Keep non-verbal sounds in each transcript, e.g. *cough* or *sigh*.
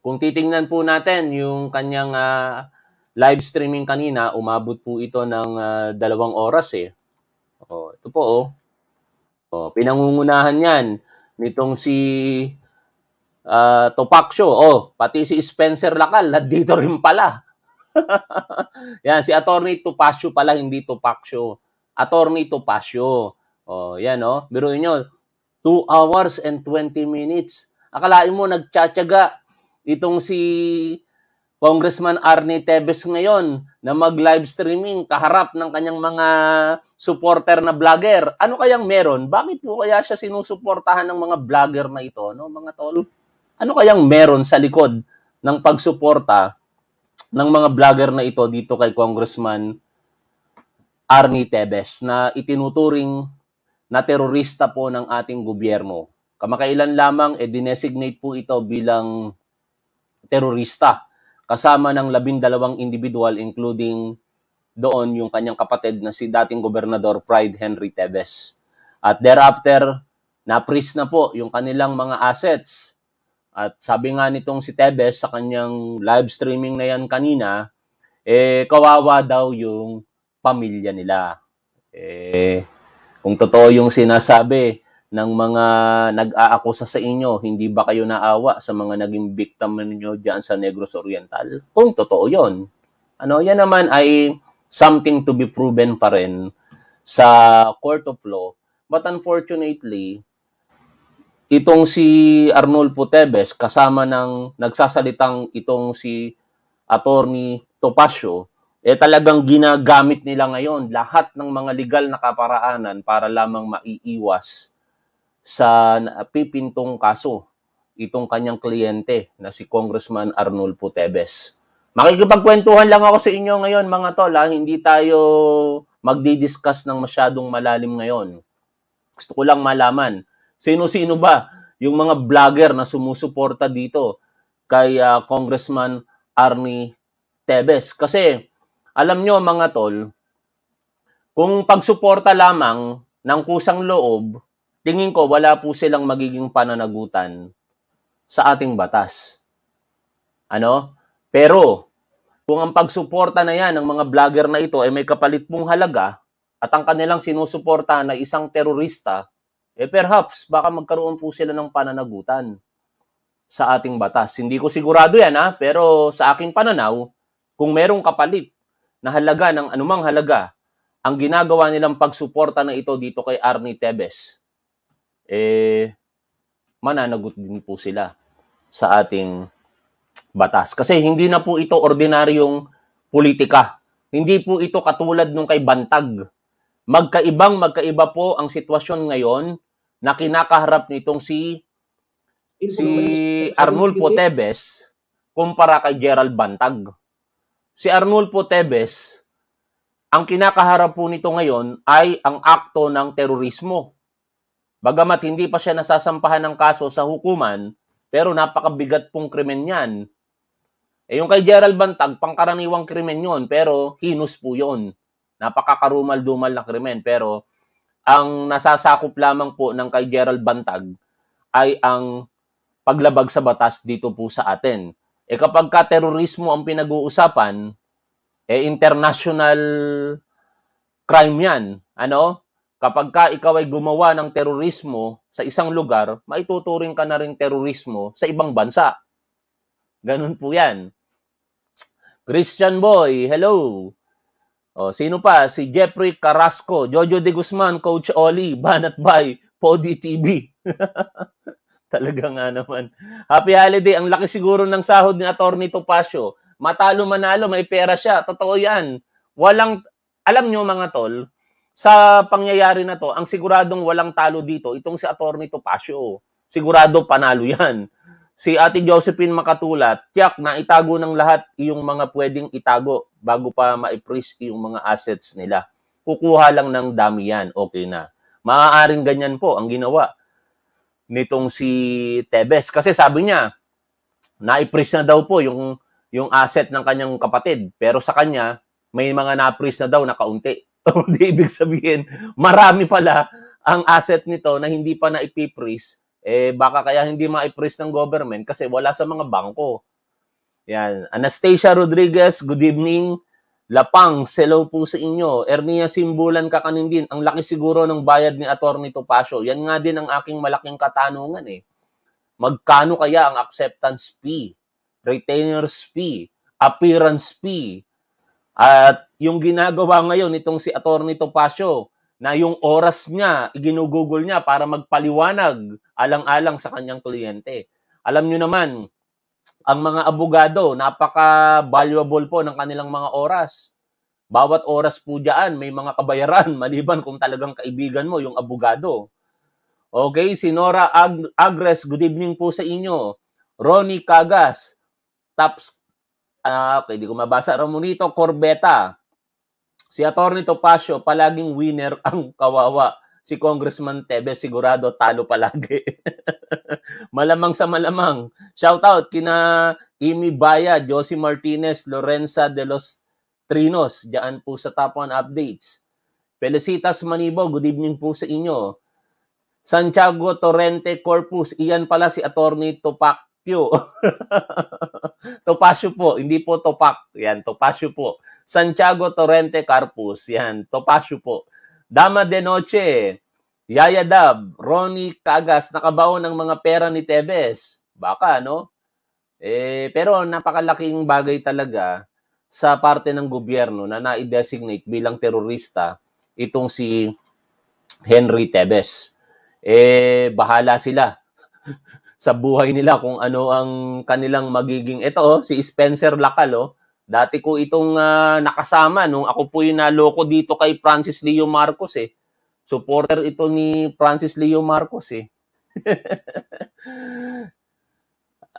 Kung titingnan po natin yung kanyang uh, live streaming kanina, umabot po ito ng uh, dalawang oras eh. Oh, ito po oh. oh pinangungunahan yan nitong si uh, ah, Topaccio. Oh, pati si Spencer Lacal, dito rin pala. *laughs* yan, si Attorney Topaccio pala, hindi Topaccio. Attorney Topaccio. Oh, yan oh. Biruin nyo, 2 hours and 20 minutes. Akalain mo nagtsatsaga itong si Congressman Arnie Tebes ngayon na mag-live streaming kaharap ng kanyang mga supporter na vlogger. Ano kayang meron? Bakit po kaya siya sinusuportahan ng mga vlogger na ito, no, mga tol? Ano kayang meron sa likod ng pagsuporta ng mga vlogger na ito dito kay Congressman Arnie Tebes na itinuturing na terorista po ng ating gobyerno. Kamakailan lamang, e eh, dinesignate po ito bilang terorista kasama ng labindalawang individual including doon yung kanyang kapatid na si dating gobernador Pride Henry Teves. At thereafter, na-freeze na po yung kanilang mga assets. At sabi nga nitong si Teves sa kanyang live streaming na yan kanina, eh kawawa daw yung pamilya nila. Eh kung totoo yung sinasabi, ng mga nag-aakusa sa inyo, hindi ba kayo naawa sa mga naging biktima ninyo diyan sa Negros Oriental? Kung totoo 'yon. Ano, yan naman ay something to be proven pa rin sa court of law. But unfortunately, itong si Arnulfo Teves kasama ng nagsasalitang itong si Attorney Topacio, eh talagang ginagamit nila ngayon lahat ng mga legal na kaparaanan para lamang maiiwas sa pipintong kaso itong kanyang kliyente na si Congressman Arnulfo Tebes. Makikipagkwentuhan lang ako sa inyo ngayon mga tol, ha? Ah. hindi tayo magdi-discuss ng masyadong malalim ngayon. Gusto ko lang malaman, sino-sino ba yung mga vlogger na sumusuporta dito kay uh, Congressman Arnie Tebes? Kasi alam nyo mga tol, kung pagsuporta lamang ng kusang loob tingin ko wala po silang magiging pananagutan sa ating batas. Ano? Pero, kung ang pagsuporta na yan ng mga vlogger na ito ay may kapalit pong halaga at ang kanilang sinusuporta na isang terorista, eh perhaps baka magkaroon po sila ng pananagutan sa ating batas. Hindi ko sigurado yan ha, pero sa aking pananaw, kung merong kapalit na halaga ng anumang halaga, ang ginagawa nilang pagsuporta na ito dito kay Arnie Tebes, eh, mananagot din po sila sa ating batas. Kasi hindi na po ito ordinaryong politika. Hindi po ito katulad nung kay Bantag. Magkaibang magkaiba po ang sitwasyon ngayon na kinakaharap nitong si si Arnulfo Tebes kumpara kay Gerald Bantag. Si Arnulfo Tebes, ang kinakaharap po nito ngayon ay ang akto ng terorismo. Bagamat hindi pa siya nasasampahan ng kaso sa hukuman, pero napakabigat pong krimen yan. Eh yung kay Gerald Bantag, pangkaraniwang krimen yon pero hinus po yon. Napakakarumal-dumal na krimen, pero ang nasasakop lamang po ng kay Gerald Bantag ay ang paglabag sa batas dito po sa atin. E kapag ka terorismo ang pinag-uusapan, eh international crime yan. Ano? kapag ka ikaw ay gumawa ng terorismo sa isang lugar, maituturing ka na rin terorismo sa ibang bansa. Ganun po yan. Christian Boy, hello. O, sino pa? Si Jeffrey Carrasco, Jojo de Guzman, Coach Oli, Banat Bay, Podi TV. *laughs* Talaga nga naman. Happy holiday. Ang laki siguro ng sahod ni Attorney Topacio. Matalo manalo, may pera siya. Totoo yan. Walang, alam nyo mga tol, sa pangyayari na to, ang siguradong walang talo dito, itong si Atty. Topacio. Sigurado panalo yan. Si Ate Josephine Makatulat, tiyak na itago ng lahat yung mga pwedeng itago bago pa ma-freeze yung mga assets nila. Kukuha lang ng dami yan, okay na. Maaaring ganyan po ang ginawa nitong si Tebes. Kasi sabi niya, na-freeze na daw po yung, yung asset ng kanyang kapatid. Pero sa kanya, may mga na-freeze na daw na kaunti. O *laughs* di ibig sabihin, marami pala ang asset nito na hindi pa na ipiprease. Eh, baka kaya hindi ma-iprease ng government kasi wala sa mga bangko. Yan. Anastasia Rodriguez, good evening. Lapang, hello po sa inyo. Ernia Simbulan kakanin din. Ang laki siguro ng bayad ni Atty. Topacio. Yan nga din ang aking malaking katanungan eh. Magkano kaya ang acceptance fee, retainer's fee, appearance fee, at yung ginagawa ngayon itong si Attorney Topacio na yung oras niya, iginugugol niya para magpaliwanag alang-alang sa kanyang kliyente. Alam nyo naman, ang mga abogado, napaka-valuable po ng kanilang mga oras. Bawat oras po dyan, may mga kabayaran, *laughs* maliban kung talagang kaibigan mo, yung abogado. Okay, si Nora Ag- Agres, good evening po sa inyo. Ronnie Kagas, Taps uh, eh, pwede ko mabasa. Ramonito Corbeta. Si Atty. Topacio, palaging winner ang kawawa. Si Congressman Tebe, sigurado talo palagi. *laughs* malamang sa malamang. Shout out kina Imi Baya, Josie Martinez, Lorenza de los Trinos. Diyan po sa Top 1 Updates. Felicitas Manibo, good evening po sa inyo. Santiago Torrente Corpus, iyan pala si Attorney Tupac Q. *laughs* Topacio po, hindi po Topac. Yan, Topacio po. Santiago Torrente Carpus. Yan, Topacio po. Dama de Noche, Yaya Dab, Ronnie Cagas, nakabaon ng mga pera ni Tevez. Baka, no? Eh, pero napakalaking bagay talaga sa parte ng gobyerno na na-designate bilang terorista itong si Henry Tevez. Eh, bahala sila sa buhay nila kung ano ang kanilang magiging ito oh, si Spencer Lacal oh. Dati ko itong uh, nakasama nung ako po yung naloko dito kay Francis Leo Marcos eh. Supporter ito ni Francis Leo Marcos eh. *laughs*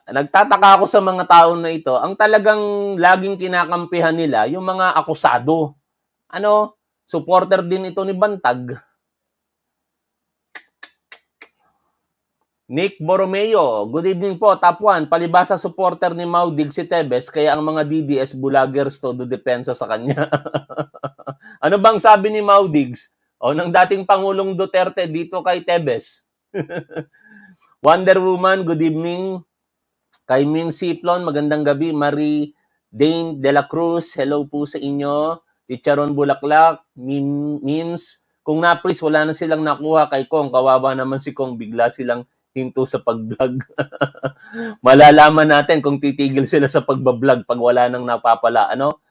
Nagtataka ako sa mga tao na ito. Ang talagang laging kinakampihan nila yung mga akusado. Ano? Supporter din ito ni Bantag. Nick Borromeo, good evening po. Top 1, palibasa supporter ni Maudil si Tebes, kaya ang mga DDS bulagers todo depensa sa kanya. *laughs* ano bang sabi ni Maudigs? O ng dating Pangulong Duterte dito kay Tebes. *laughs* Wonder Woman, good evening. Kay Min Siplon, magandang gabi. Marie Dane De La Cruz, hello po sa inyo. Ticharon Bulaklak, Min Mins. Kung napris, wala na silang nakuha kay Kong. Kawawa naman si Kong, bigla silang hinto sa pag-vlog. *laughs* Malalaman natin kung titigil sila sa pag-vlog pag wala nang napapala. Ano?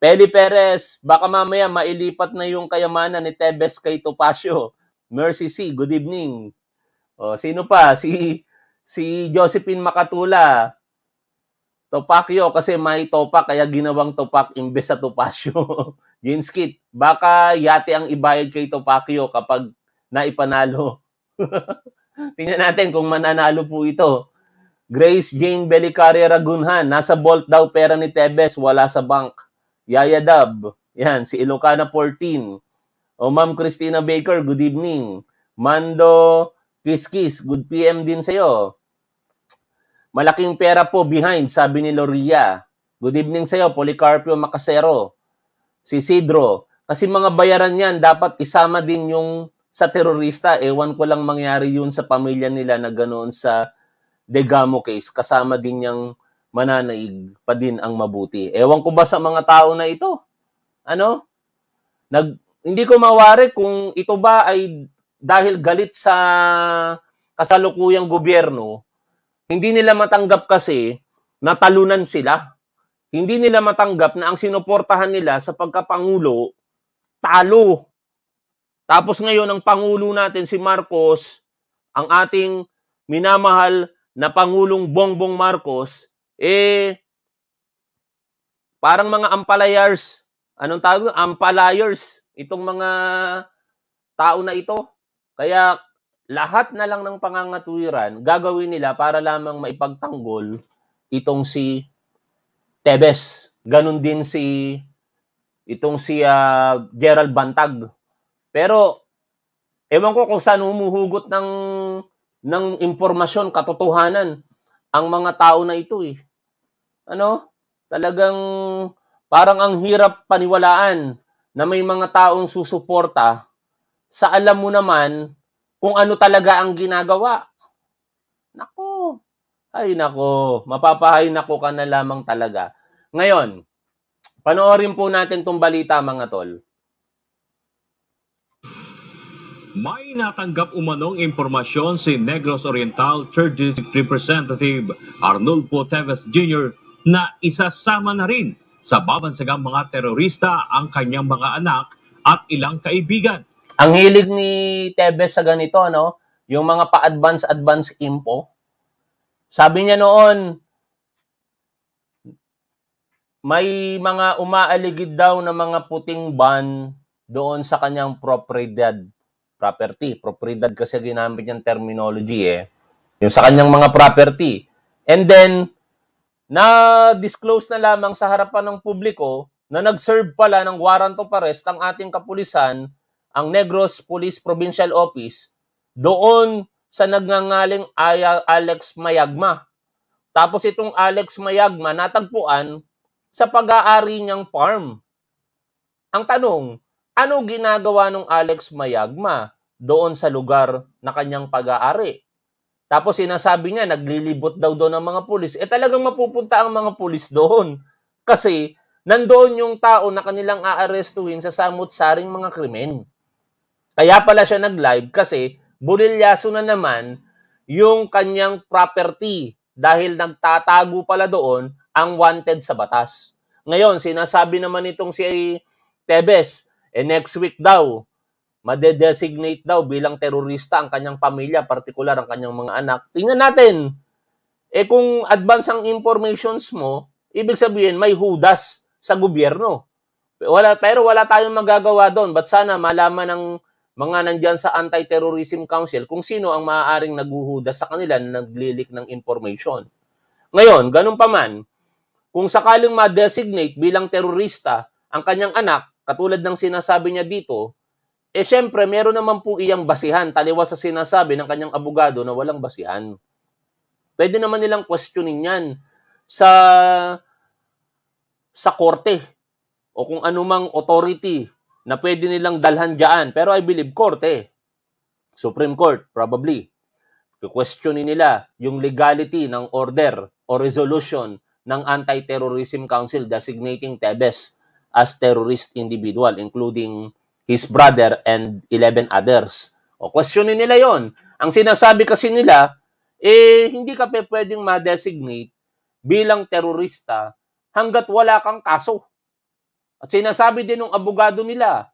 Peli Perez, baka mamaya mailipat na yung kayamanan ni Tebes kay Topacio. Mercy C, good evening. O, sino pa? Si si Josephine Makatula. Topakyo kasi may topak kaya ginawang topak imbes sa Topacio. *laughs* Jinskit, baka yate ang ibayad kay Topakyo kapag naipanalo. *laughs* Tingnan natin kung mananalo po ito. Grace Jane Belicaria Ragunhan, nasa Bolt daw pera ni Tebes, wala sa bank. Yaya Dab, yan, si Ilocana 14. O Ma'am Christina Baker, good evening. Mando Kiskis, good PM din sa'yo. Malaking pera po behind, sabi ni Loria. Good evening sa'yo, Policarpio Macasero. Si Sidro. Kasi mga bayaran yan, dapat isama din yung sa terorista, ewan ko lang mangyari yun sa pamilya nila na ganoon sa Degamo case, kasama din niyang mananaig pa din ang mabuti. Ewan ko ba sa mga tao na ito? Ano? Nag, hindi ko mawari kung ito ba ay dahil galit sa kasalukuyang gobyerno, hindi nila matanggap kasi na talunan sila. Hindi nila matanggap na ang sinuportahan nila sa pagkapangulo, talo tapos ngayon, ang Pangulo natin, si Marcos, ang ating minamahal na Pangulong Bongbong Marcos, eh, parang mga ampalayers. Anong tawag? Ampalayers. Itong mga tao na ito. Kaya lahat na lang ng pangangatuwiran gagawin nila para lamang maipagtanggol itong si Tebes. Ganon din si itong si uh, Gerald Bantag pero, ewan ko kung saan humuhugot ng, ng impormasyon, katotohanan, ang mga tao na ito eh. Ano? Talagang parang ang hirap paniwalaan na may mga taong susuporta sa alam mo naman kung ano talaga ang ginagawa. Nako. Ay nako, mapapahay nako ka na lamang talaga. Ngayon, panoorin po natin tong balita mga tol. May natanggap umanong impormasyon si Negros Oriental Third District Representative Arnulfo Teves Jr. na isasama na rin sa babansagang mga terorista ang kanyang mga anak at ilang kaibigan. Ang hilig ni Teves sa ganito, no? yung mga pa-advance-advance info. Sabi niya noon, may mga umaaligid daw na mga puting ban doon sa kanyang propriedad property. Propriedad kasi ginamit niyang terminology eh. Yung sa kanyang mga property. And then, na-disclose na lamang sa harapan ng publiko na nag-serve pala ng warrant of arrest ang ating kapulisan, ang Negros Police Provincial Office, doon sa nagngangaling Alex Mayagma. Tapos itong Alex Mayagma natagpuan sa pag-aari niyang farm. Ang tanong, ano ginagawa nung Alex Mayagma doon sa lugar na kanyang pag-aari? Tapos sinasabi niya, naglilibot daw doon ang mga pulis. Eh talagang mapupunta ang mga pulis doon. Kasi nandoon yung tao na kanilang aarestuhin sa samot-saring mga krimen. Kaya pala siya nag-live kasi bulilyaso na naman yung kanyang property dahil nagtatago pala doon ang wanted sa batas. Ngayon, sinasabi naman itong si Tebes, eh next week daw, madedesignate daw bilang terorista ang kanyang pamilya, partikular ang kanyang mga anak. Tingnan natin, eh kung advance ang informations mo, ibig sabihin may hudas sa gobyerno. Wala, pero wala tayong magagawa doon. But sana malaman ng mga nandyan sa Anti-Terrorism Council kung sino ang maaaring naguhudas sa kanila na naglilik ng information. Ngayon, ganun pa man, kung sakaling ma-designate bilang terorista ang kanyang anak, katulad ng sinasabi niya dito, eh syempre meron naman po iyang basihan taliwas sa sinasabi ng kanyang abogado na walang basihan. Pwede naman nilang questionin yan sa sa korte o kung anumang authority na pwede nilang dalhan dyan. Pero I believe korte, Supreme Court probably. Questionin nila yung legality ng order o resolution ng Anti-Terrorism Council designating Tebes as terrorist individual, including his brother and 11 others. O questionin nila yon. Ang sinasabi kasi nila, eh hindi ka pwedeng ma-designate bilang terorista hanggat wala kang kaso. At sinasabi din ng abogado nila,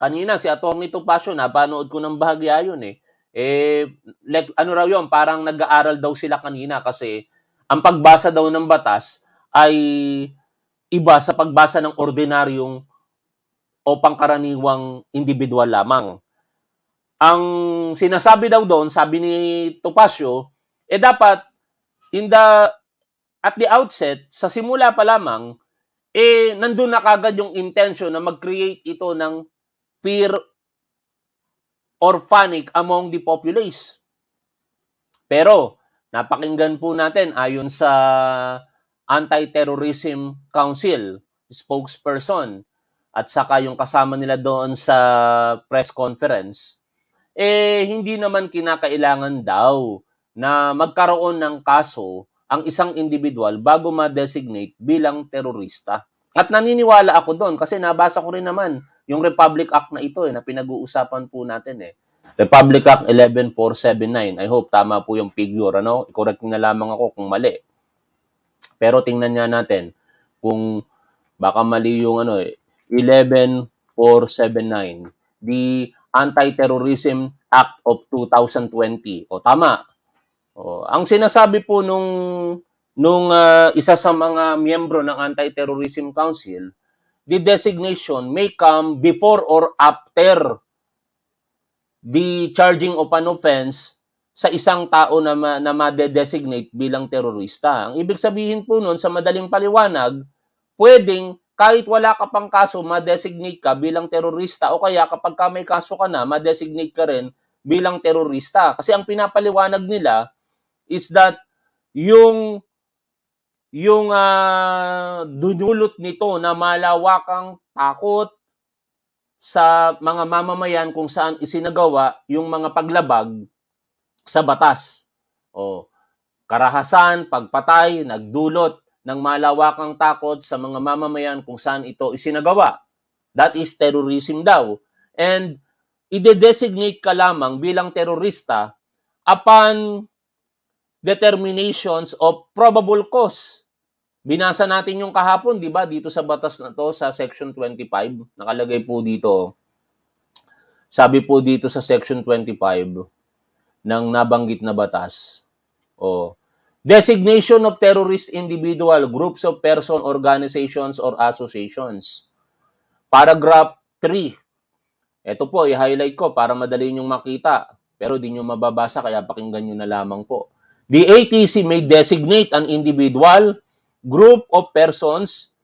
kanina si Atty. Tupasio, napanood ko ng bahagya yun eh, eh like, ano raw yun, parang nag-aaral daw sila kanina kasi ang pagbasa daw ng batas ay iba sa pagbasa ng ordinaryong o pangkaraniwang individual lamang. Ang sinasabi daw doon, sabi ni Topacio, eh dapat in the at the outset, sa simula pa lamang, eh nandun na kagad yung intention na mag-create ito ng fear or panic among the populace. Pero napakinggan po natin ayon sa Anti-Terrorism Council spokesperson at saka yung kasama nila doon sa press conference, eh hindi naman kinakailangan daw na magkaroon ng kaso ang isang individual bago ma-designate bilang terorista. At naniniwala ako doon kasi nabasa ko rin naman yung Republic Act na ito eh, na pinag-uusapan po natin eh. Republic Act 11479. I hope tama po yung figure. Ano? I-correct na lamang ako kung mali. Pero tingnan nga natin kung baka mali yung ano eh, 11479, the Anti-Terrorism Act of 2020. O tama. O, ang sinasabi po nung nung uh, isa sa mga miyembro ng Anti-Terrorism Council, the designation may come before or after the charging of an offense sa isang tao na, ma- na madedesignate bilang terorista. Ang ibig sabihin po nun, sa madaling paliwanag, pwedeng kahit wala ka pang kaso, ma-designate ka bilang terorista o kaya kapag ka may kaso ka na, ma-designate ka rin bilang terorista. Kasi ang pinapaliwanag nila is that yung yung uh, ah, dunulot nito na malawakang takot sa mga mamamayan kung saan isinagawa yung mga paglabag sa batas. O karahasan, pagpatay, nagdulot ng malawakang takot sa mga mamamayan kung saan ito isinagawa. That is terrorism daw. And ide-designate ka lamang bilang terorista upon determinations of probable cause. Binasa natin yung kahapon, 'di ba, dito sa batas na to sa section 25, nakalagay po dito. Sabi po dito sa section 25, ng nabanggit na batas. O designation of terrorist individual, groups of person, organizations or associations. Paragraph 3. Ito po, i-highlight ko para madali niyong makita. Pero di niyo mababasa kaya pakinggan niyo na lamang po. The ATC may designate an individual, group of persons,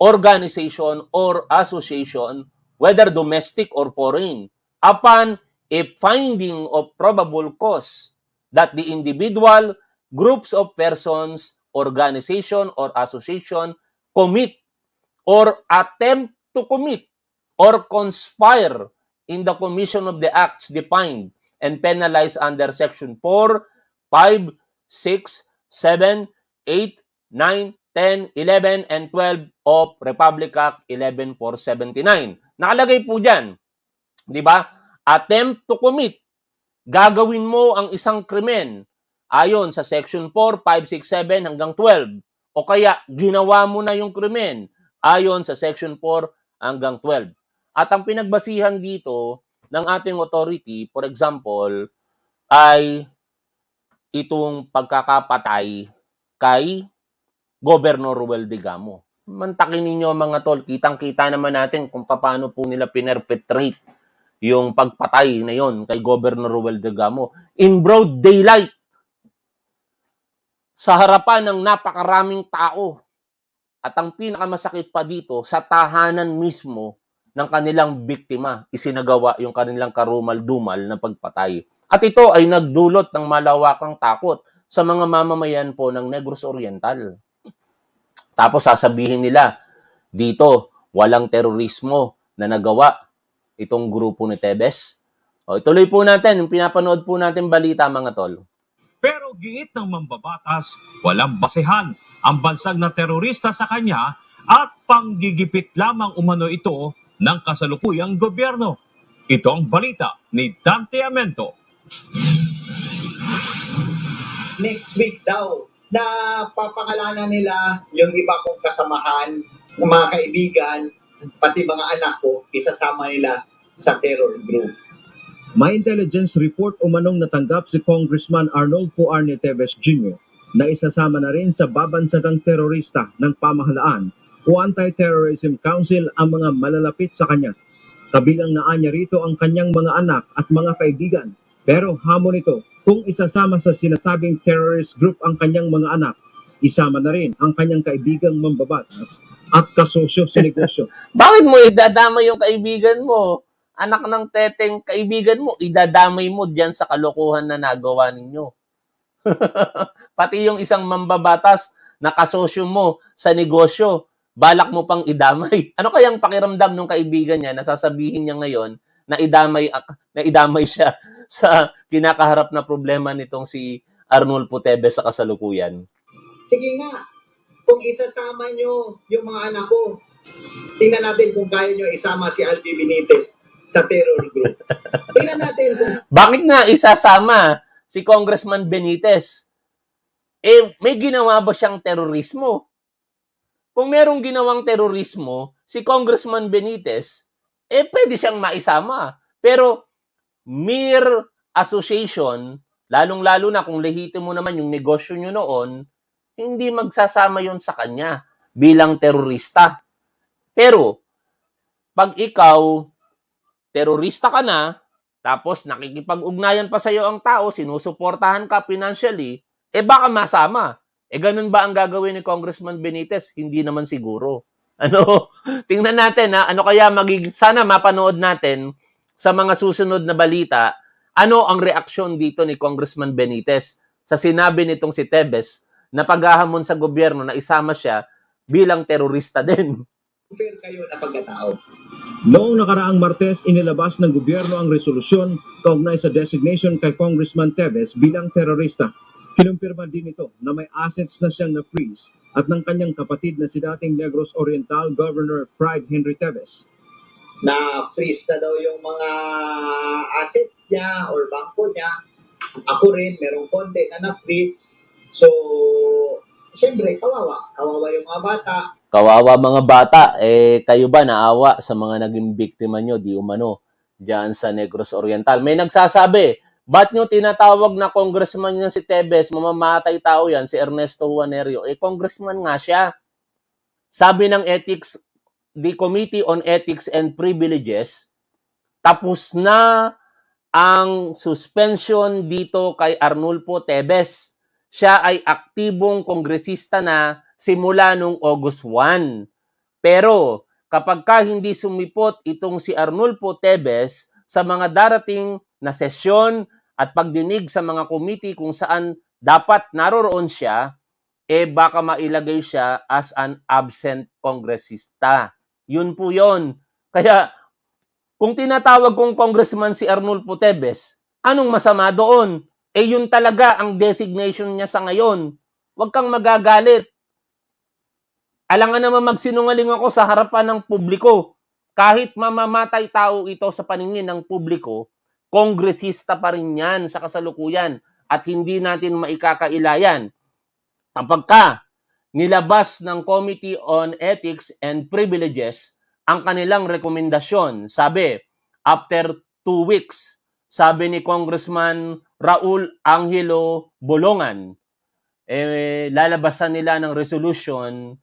organization or association, whether domestic or foreign, upon a finding of probable cause that the individual, groups of persons, organization, or association commit or attempt to commit or conspire in the commission of the acts defined and penalized under Section 4, 5, 6, 7, 8, 9, 10, 11, and 12 of Republic Act 11479. Nakalagay po dyan, di ba? attempt to commit, gagawin mo ang isang krimen ayon sa section 4, 5, 6, 7 hanggang 12 o kaya ginawa mo na yung krimen ayon sa section 4 hanggang 12. At ang pinagbasihan dito ng ating authority, for example, ay itong pagkakapatay kay Governor Ruel Digamo. Mantakin ninyo mga tol, kitang-kita naman natin kung paano po nila pinerpetrate yung pagpatay na yon kay Governor Ruel de Gamo in broad daylight sa harapan ng napakaraming tao at ang pinakamasakit pa dito sa tahanan mismo ng kanilang biktima isinagawa yung kanilang karumal-dumal na pagpatay at ito ay nagdulot ng malawakang takot sa mga mamamayan po ng Negros Oriental tapos sasabihin nila dito walang terorismo na nagawa itong grupo ni Tebes. O, ituloy po natin yung pinapanood po natin balita mga tol. Pero giit ng mambabatas, walang basehan ang bansag na terorista sa kanya at panggigipit lamang umano ito ng kasalukuyang gobyerno. Ito ang balita ni Dante Amento. Next week daw, napapangalanan nila yung iba kong kasamahan, ng mga kaibigan, pati mga anak ko, isasama nila sa terror group. May intelligence report umanong natanggap si Congressman Arnolfo Arne Teves Jr. na isasama na rin sa babansagang terorista ng pamahalaan o Anti-Terrorism Council ang mga malalapit sa kanya. Kabilang na niya rito ang kanyang mga anak at mga kaibigan pero hamon ito kung isasama sa sinasabing terrorist group ang kanyang mga anak Isama na rin ang kanyang kaibigang mambabatas at kasosyo sa negosyo. *laughs* Bakit mo idadama yung kaibigan mo? Anak ng teteng kaibigan mo, idadamay mo diyan sa kalokohan na nagawa ninyo. *laughs* Pati yung isang mambabatas na kasosyo mo sa negosyo, balak mo pang idamay. *laughs* Ano kayang pakiramdam ng kaibigan niya na sasabihin niya ngayon na idamay na idamay siya sa kinakaharap na problema nitong si Arnold Tevez sa kasalukuyan. Sige nga, kung isasama nyo yung mga anak ko, tingnan natin kung kaya nyo isama si Aldi Benitez sa terror group. tingnan natin kung... Bakit na isasama si Congressman Benitez? Eh, may ginawa ba siyang terorismo? Kung merong ginawang terorismo, si Congressman Benitez, eh pwede siyang maisama. Pero mere association, lalong-lalo na kung mo naman yung negosyo nyo noon, hindi magsasama yon sa kanya bilang terorista. Pero, pag ikaw, terorista ka na, tapos nakikipag-ugnayan pa sa iyo ang tao, sinusuportahan ka financially, eh baka masama. Eh ganun ba ang gagawin ni Congressman Benitez? Hindi naman siguro. *laughs* Ano? Tingnan natin ha, ano kaya magiging, sana mapanood natin sa mga susunod na balita, ano ang reaksyon dito ni Congressman Benitez sa sinabi nitong si Tebes na paghahamon sa gobyerno na isama siya bilang terorista din. Fair kayo na pagkatao. Noong nakaraang Martes, inilabas ng gobyerno ang resolusyon kaugnay sa designation kay Congressman Teves bilang terorista. Kinumpirma din ito na may assets na siyang na-freeze at ng kanyang kapatid na si dating Negros Oriental Governor Pride Henry Teves na freeze na daw yung mga assets niya or bangko niya. Ako rin, merong konti na na-freeze. So, syempre, kawawa. Kawawa yung mga bata. Kawawa mga bata. Eh, kayo ba naawa sa mga naging biktima nyo, di umano, dyan sa Negros Oriental? May nagsasabi, ba't nyo tinatawag na congressman yan si Tebes, mamamatay tao yan, si Ernesto Juanerio? Eh, congressman nga siya. Sabi ng ethics, the Committee on Ethics and Privileges, tapos na ang suspension dito kay Arnulfo Tebes siya ay aktibong kongresista na simula noong August 1. Pero kapag ka hindi sumipot itong si Arnulfo Tebes sa mga darating na sesyon at pagdinig sa mga komite kung saan dapat naroroon siya, eh baka mailagay siya as an absent kongresista. Yun po yon. Kaya kung tinatawag kong congressman si Arnulfo Tebes, anong masama doon? eh yun talaga ang designation niya sa ngayon. Huwag kang magagalit. Alangan naman magsinungaling ako sa harapan ng publiko. Kahit mamamatay tao ito sa paningin ng publiko, kongresista pa rin yan sa kasalukuyan at hindi natin maikakailayan. Kapag ka nilabas ng Committee on Ethics and Privileges ang kanilang rekomendasyon, sabi, after two weeks, sabi ni Congressman Raul Angelo Bolongan. Eh, lalabasan nila ng resolution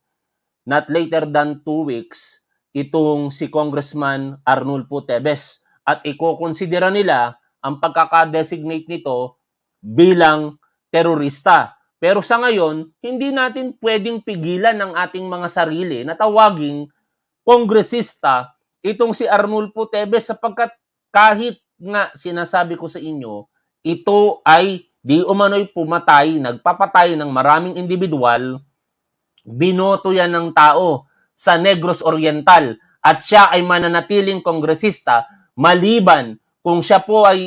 not later than two weeks itong si Congressman Arnulfo Tebes at ikokonsidera nila ang pagkakadesignate nito bilang terorista. Pero sa ngayon, hindi natin pwedeng pigilan ng ating mga sarili na tawaging kongresista itong si Arnulfo Tebes sapagkat kahit nga sinasabi ko sa inyo ito ay di umano'y pumatay, nagpapatay ng maraming individual, binoto yan ng tao sa Negros Oriental at siya ay mananatiling kongresista maliban kung siya po ay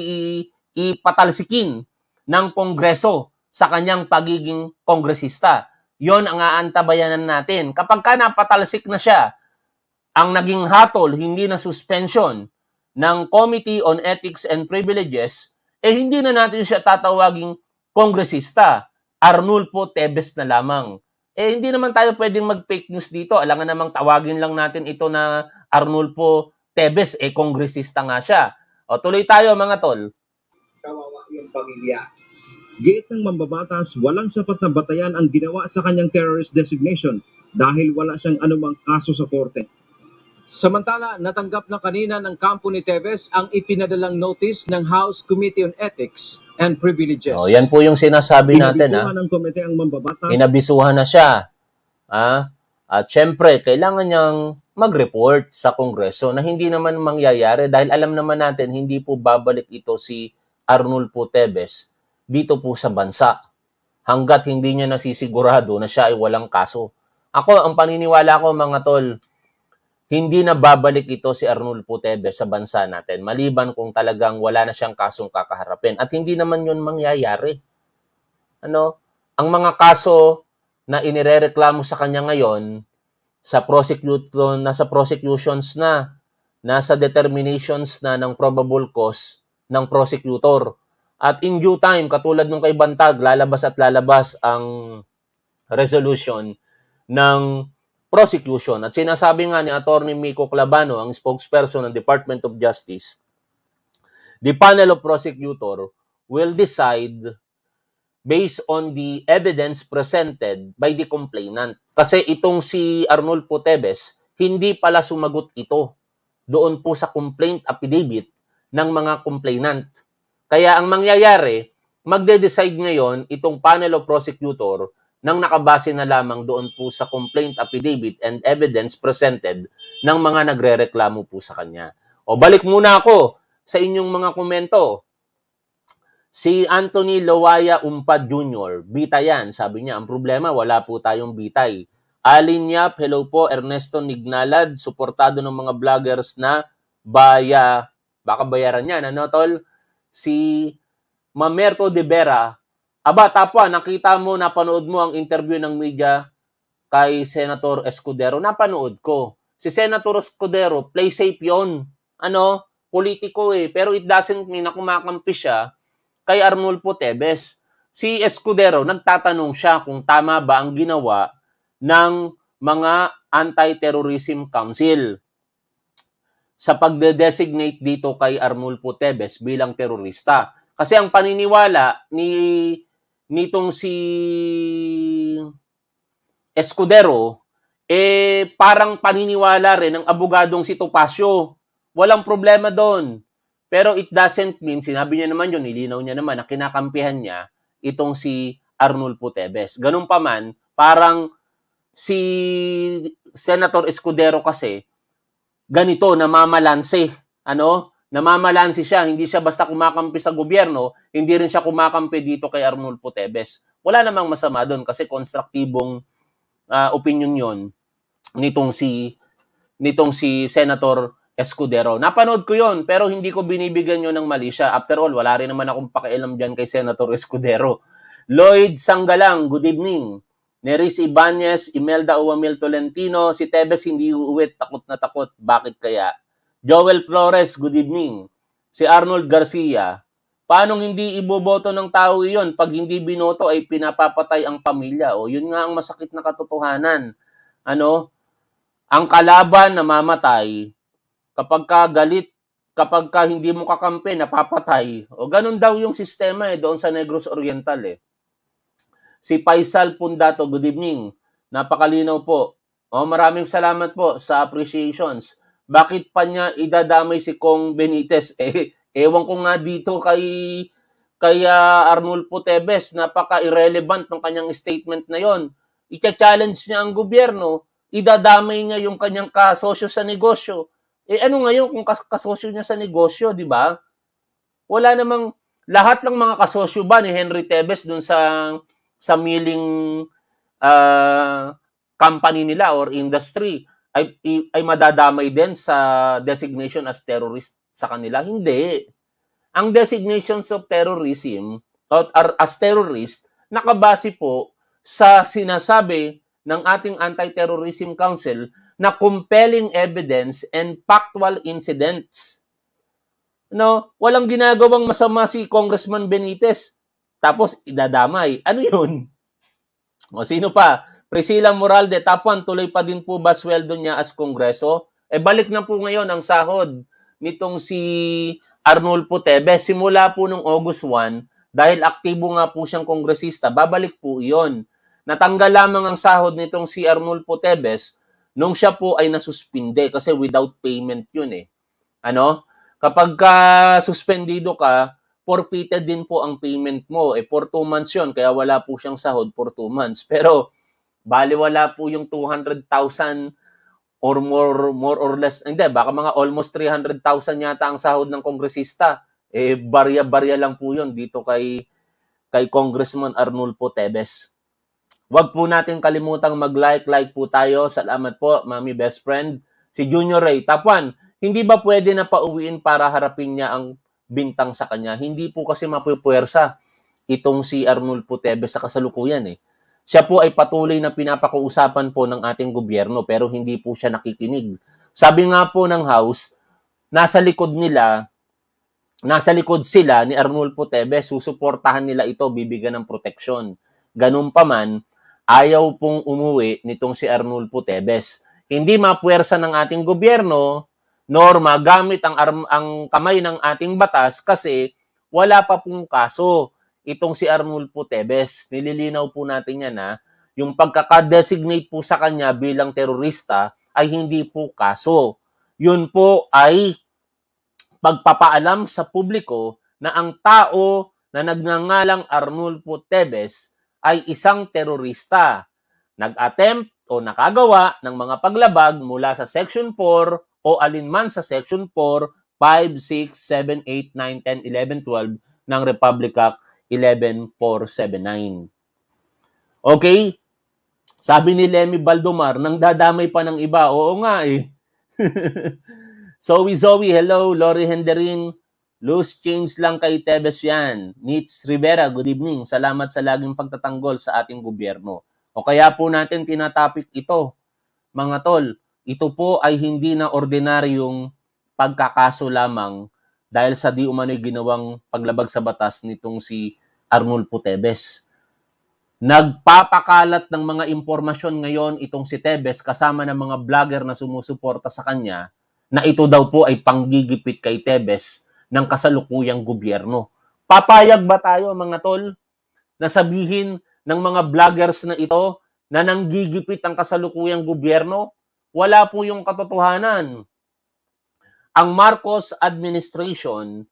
ipatalsikin ng kongreso sa kanyang pagiging kongresista. Yon ang aantabayanan natin. Kapag ka napatalsik na siya, ang naging hatol, hindi na suspension ng Committee on Ethics and Privileges eh hindi na natin siya tatawaging kongresista. Arnulfo Tebes na lamang. Eh hindi naman tayo pwedeng mag-fake news dito. Alangan namang tawagin lang natin ito na Arnulfo Tebes. Eh kongresista nga siya. O tuloy tayo mga tol. Kawawa yung pamilya. Gate ng mambabatas, walang sapat na batayan ang ginawa sa kanyang terrorist designation dahil wala siyang anumang kaso sa korte. Samantala, natanggap na kanina ng kampo ni Teves ang ipinadalang notice ng House Committee on Ethics and Privileges. Oh, yan po yung sinasabi natin. Inabisuhan ha? Ah. ng komite ang mambabatas. Inabisuhan na siya. Ha? Ah. At syempre, kailangan niyang mag-report sa Kongreso na hindi naman mangyayari dahil alam naman natin hindi po babalik ito si Arnulfo Teves dito po sa bansa hanggat hindi niya nasisigurado na siya ay walang kaso. Ako, ang paniniwala ko mga tol, hindi na babalik ito si Arnulfo Teves sa bansa natin maliban kung talagang wala na siyang kasong kakaharapin at hindi naman 'yon mangyayari. Ano? Ang mga kaso na inirereklamo sa kanya ngayon sa prosecution sa prosecutions na nasa determinations na ng probable cause ng prosecutor. At in due time katulad nung kay Bantag lalabas at lalabas ang resolution ng prosecution. At sinasabi nga ni Attorney Miko Clabano, ang spokesperson ng Department of Justice, the panel of prosecutor will decide based on the evidence presented by the complainant. Kasi itong si Arnulfo Tebes, hindi pala sumagot ito doon po sa complaint affidavit ng mga complainant. Kaya ang mangyayari, magde-decide ngayon itong panel of prosecutor nang nakabase na lamang doon po sa complaint affidavit and evidence presented ng mga nagrereklamo po sa kanya. O balik muna ako sa inyong mga komento. Si Anthony Lawaya Umpad Jr., bita yan. Sabi niya, ang problema, wala po tayong bitay. Alin Yap, hello po, Ernesto Nignalad, suportado ng mga vloggers na baya, baka bayaran yan, ano tol? Si Mamerto de Vera, Aba, Tapwa, nakita mo, napanood mo ang interview ng media kay Senator Escudero. Napanood ko. Si Senator Escudero, play safe yon. Ano? Politiko eh. Pero it doesn't mean na kumakampi siya kay Arnulfo Tebes. Si Escudero, nagtatanong siya kung tama ba ang ginawa ng mga Anti-Terrorism Council sa pagde-designate dito kay Arnulfo Tebes bilang terorista. Kasi ang paniniwala ni nitong si Escudero, eh parang paniniwala rin ng abogadong si Topacio. Walang problema doon. Pero it doesn't mean, sinabi niya naman yun, nilinaw niya naman na kinakampihan niya itong si Arnulfo Tebes. Ganun pa man, parang si Senator Escudero kasi ganito, namamalanse. Ano? Namamalansi siya, hindi siya basta kumakampi sa gobyerno, hindi rin siya kumakampi dito kay Arnulfo Tebes. Wala namang masama doon kasi konstruktibong uh, ah, opinion yon nitong si nitong si Senator Escudero. Napanood ko yon pero hindi ko binibigyan yon ng mali siya. After all, wala rin naman akong pakialam dyan kay Senator Escudero. Lloyd Sanggalang, good evening. Neris Ibanez, Imelda Uwamil Tolentino, si Tebes hindi uuwi, takot na takot. Bakit kaya? Joel Flores, good evening. Si Arnold Garcia, paanong hindi iboboto ng tao iyon pag hindi binoto ay pinapapatay ang pamilya? O yun nga ang masakit na katotohanan. Ano? Ang kalaban na mamatay, kapag ka galit, kapag ka hindi mo kakampi, napapatay. O ganun daw yung sistema eh, doon sa Negros Oriental eh. Si Paisal Pundato, good evening. Napakalinaw po. O maraming salamat po sa appreciations bakit pa niya idadamay si Kong Benitez? *laughs* Eh, ewan ko nga dito kay kay uh, ah, Arnulfo Tebes, napaka-irrelevant ng kanyang statement na yon. Icha-challenge niya ang gobyerno, idadamay niya yung kanyang kasosyo sa negosyo. Eh ano ngayon kung kasosyo niya sa negosyo, di ba? Wala namang lahat lang mga kasosyo ba ni Henry Tebes dun sa sa milling uh, company nila or industry ay, ay madadamay din sa designation as terrorist sa kanila? Hindi. Ang designations of terrorism or, as terrorist nakabase po sa sinasabi ng ating Anti-Terrorism Council na compelling evidence and factual incidents. No, walang ginagawang masama si Congressman Benitez. Tapos idadamay. Ano 'yun? O sino pa? Priscilla Moralde, tapuan tuloy pa din po ba sweldo niya as kongreso? E balik na po ngayon ang sahod nitong si Arnulfo Tebe simula po nung August 1 dahil aktibo nga po siyang kongresista, babalik po iyon. Natanggal lamang ang sahod nitong si Arnulfo Tebes nung siya po ay nasuspinde kasi without payment yun eh. Ano? Kapag ka suspendido ka, forfeited din po ang payment mo. Eh, for 2 months yun, kaya wala po siyang sahod for 2 months. Pero Bali wala po yung 200,000 or more more or less hindi baka mga almost 300,000 yata ang sahod ng kongresista eh barya-barya lang po 'yon dito kay kay Congressman Arnulfo Tebes. Huwag po natin kalimutang mag-like, like po tayo. Salamat po, Mami Best Friend. Si Junior Ray, Tapuan, hindi ba pwede na pauwiin para harapin niya ang bintang sa kanya? Hindi po kasi mapupuwersa itong si Arnulfo Tebes sa kasalukuyan eh siya po ay patuloy na pinapakuusapan po ng ating gobyerno pero hindi po siya nakikinig. Sabi nga po ng House, nasa likod nila, nasa likod sila ni Arnulfo Tevez, susuportahan nila ito, bibigyan ng proteksyon. Ganun pa man, ayaw pong umuwi nitong si Arnulfo Tevez. Hindi mapuwersa ng ating gobyerno, nor magamit ang, ang kamay ng ating batas kasi wala pa pong kaso itong si Arnulfo Teves. Nililinaw po natin yan ha. yung pagkakadesignate po sa kanya bilang terorista ay hindi po kaso. Yun po ay pagpapaalam sa publiko na ang tao na nagngangalang Arnulfo Teves ay isang terorista. Nag-attempt o nakagawa ng mga paglabag mula sa Section 4 o alinman sa Section 4, 5, 6, 7, 8, 9, 10, 11, 12 ng Republic Act 11479. Okay? Sabi ni Lemmy Baldomar, nang dadamay pa ng iba. Oo nga eh. *laughs* Zoe Zoe, hello. Lori Henderin, loose change lang kay Tebes yan. Nitz Rivera, good evening. Salamat sa laging pagtatanggol sa ating gobyerno. O kaya po natin tinatapik ito, mga tol. Ito po ay hindi na ordinaryong pagkakaso lamang dahil sa di umano'y ginawang paglabag sa batas nitong si Arnulfo Teves. Nagpapakalat ng mga impormasyon ngayon itong si Teves kasama ng mga vlogger na sumusuporta sa kanya na ito daw po ay panggigipit kay Teves ng kasalukuyang gobyerno. Papayag ba tayo mga tol na sabihin ng mga vloggers na ito na nanggigipit ang kasalukuyang gobyerno? Wala po yung katotohanan ang Marcos administration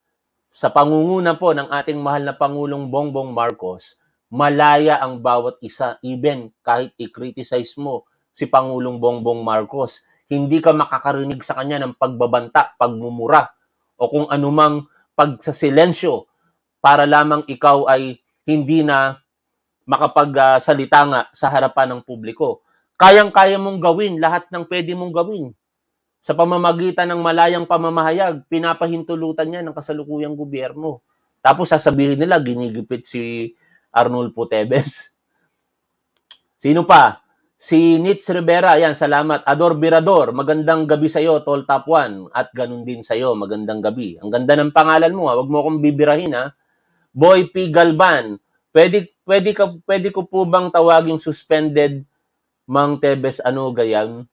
sa pangunguna po ng ating mahal na Pangulong Bongbong Marcos, malaya ang bawat isa even kahit i-criticize mo si Pangulong Bongbong Marcos. Hindi ka makakarinig sa kanya ng pagbabanta, pagmumura o kung anumang pagsasilensyo para lamang ikaw ay hindi na makapagsalita nga sa harapan ng publiko. Kayang-kaya mong gawin lahat ng pwede mong gawin sa pamamagitan ng malayang pamamahayag, pinapahintulutan niya ng kasalukuyang gobyerno. Tapos sasabihin nila, ginigipit si Arnulfo Teves. Sino pa? Si Nitz Rivera, yan, salamat. Ador Birador, magandang gabi sa iyo, Tol Top 1. At ganun din sa iyo, magandang gabi. Ang ganda ng pangalan mo, ha? wag mo akong bibirahin ha. Boy P. Galban, pwede, pwede, ka, pwede ko po bang tawaging suspended Mang Tebes ano gayang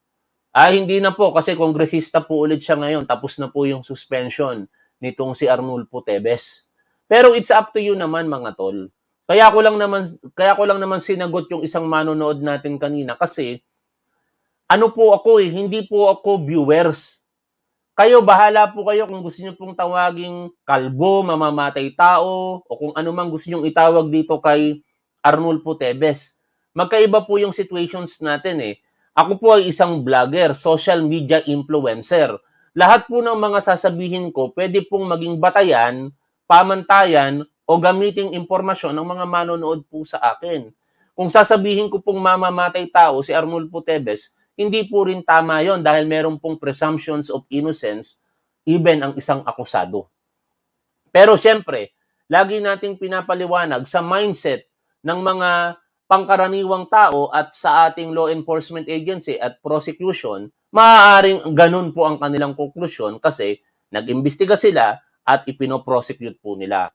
Ah, hindi na po kasi kongresista po ulit siya ngayon. Tapos na po yung suspension nitong si Arnulfo Teves. Pero it's up to you naman mga tol. Kaya ko lang naman kaya ko lang naman sinagot yung isang manonood natin kanina kasi ano po ako eh, hindi po ako viewers. Kayo bahala po kayo kung gusto niyo pong tawaging kalbo, mamamatay tao o kung ano man gusto niyo itawag dito kay Arnulfo Teves. Magkaiba po yung situations natin eh. Ako po ay isang vlogger, social media influencer. Lahat po ng mga sasabihin ko pwede pong maging batayan, pamantayan, o gamiting impormasyon ng mga manonood po sa akin. Kung sasabihin ko pong mamamatay tao si Arnulfo Teves, hindi po rin tama yon dahil meron pong presumptions of innocence even ang isang akusado. Pero siyempre, lagi nating pinapaliwanag sa mindset ng mga pangkaraniwang tao at sa ating law enforcement agency at prosecution, maaaring ganun po ang kanilang konklusyon kasi nag-imbestiga sila at ipinoprosecute po nila.